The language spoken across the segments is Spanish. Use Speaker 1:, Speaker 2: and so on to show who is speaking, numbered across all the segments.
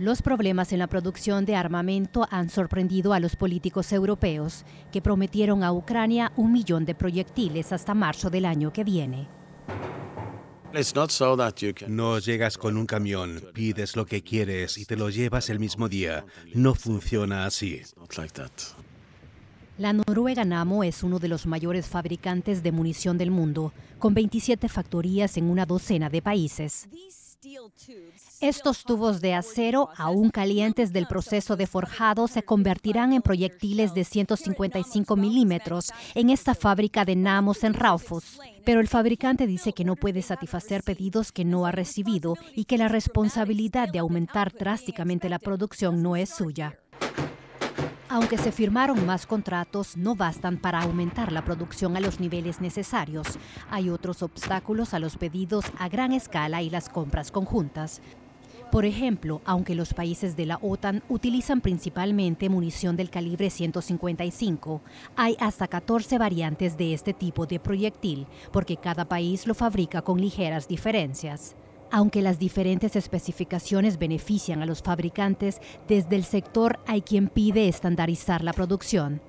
Speaker 1: Los problemas en la producción de armamento han sorprendido a los políticos europeos, que prometieron a Ucrania un millón de proyectiles hasta marzo del año que viene.
Speaker 2: No llegas con un camión, pides lo que quieres y te lo llevas el mismo día. No funciona así.
Speaker 1: La Noruega Namo es uno de los mayores fabricantes de munición del mundo, con 27 factorías en una docena de países. Estos tubos de acero, aún calientes del proceso de forjado, se convertirán en proyectiles de 155 milímetros en esta fábrica de Namos en Raufus. Pero el fabricante dice que no puede satisfacer pedidos que no ha recibido y que la responsabilidad de aumentar drásticamente la producción no es suya. Aunque se firmaron más contratos, no bastan para aumentar la producción a los niveles necesarios. Hay otros obstáculos a los pedidos a gran escala y las compras conjuntas. Por ejemplo, aunque los países de la OTAN utilizan principalmente munición del calibre 155, hay hasta 14 variantes de este tipo de proyectil, porque cada país lo fabrica con ligeras diferencias. Aunque las diferentes especificaciones benefician a los fabricantes, desde el sector hay quien pide estandarizar la producción.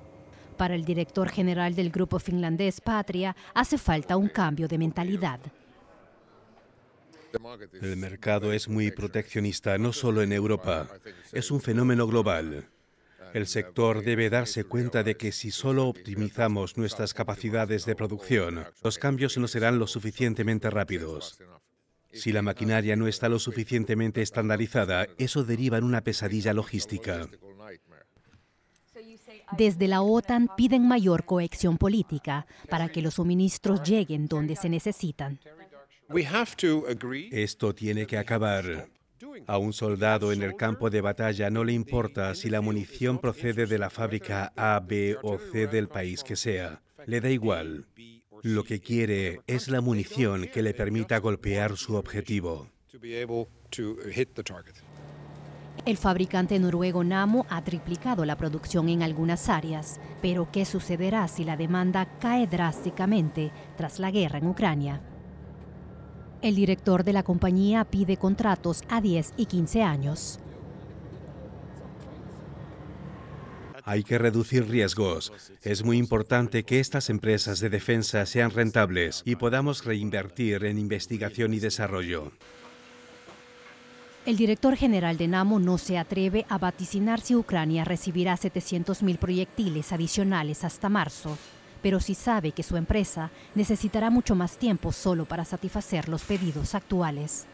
Speaker 1: Para el director general del grupo finlandés Patria, hace falta un cambio de mentalidad.
Speaker 2: El mercado es muy proteccionista, no solo en Europa, es un fenómeno global. El sector debe darse cuenta de que si solo optimizamos nuestras capacidades de producción, los cambios no serán lo suficientemente rápidos. Si la maquinaria no está lo suficientemente estandarizada, eso deriva en una pesadilla logística.
Speaker 1: Desde la OTAN piden mayor cohesión política para que los suministros lleguen donde se necesitan.
Speaker 2: Esto tiene que acabar. A un soldado en el campo de batalla no le importa si la munición procede de la fábrica A, B o C del país que sea. Le da igual. Lo que quiere es la munición que le permita golpear su objetivo.
Speaker 1: El fabricante noruego Namo ha triplicado la producción en algunas áreas, pero ¿qué sucederá si la demanda cae drásticamente tras la guerra en Ucrania? El director de la compañía pide contratos a 10 y 15 años.
Speaker 2: Hay que reducir riesgos. Es muy importante que estas empresas de defensa sean rentables y podamos reinvertir en investigación y desarrollo.
Speaker 1: El director general de NAMO no se atreve a vaticinar si Ucrania recibirá 700.000 proyectiles adicionales hasta marzo, pero sí sabe que su empresa necesitará mucho más tiempo solo para satisfacer los pedidos actuales.